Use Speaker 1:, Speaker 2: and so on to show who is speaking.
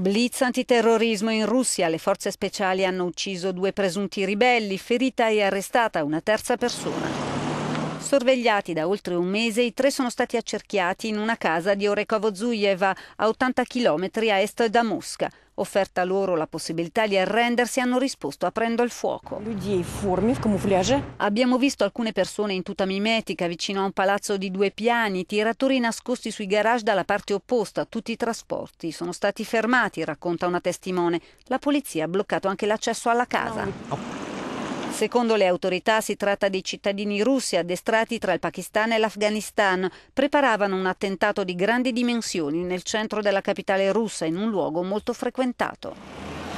Speaker 1: Blitz antiterrorismo in Russia. Le forze speciali hanno ucciso due presunti ribelli, ferita e arrestata una terza persona. Sorvegliati da oltre un mese, i tre sono stati accerchiati in una casa di Orekovo Zujeva, a 80 km a est da Mosca. Offerta loro la possibilità di arrendersi, hanno risposto aprendo il fuoco. Abbiamo visto alcune persone in tuta mimetica vicino a un palazzo di due piani, tiratori nascosti sui garage dalla parte opposta, tutti i trasporti. Sono stati fermati, racconta una testimone. La polizia ha bloccato anche l'accesso alla casa. Secondo le autorità si tratta di cittadini russi addestrati tra il Pakistan e l'Afghanistan. Preparavano un attentato di grandi dimensioni nel centro della capitale russa in un luogo molto frequentato.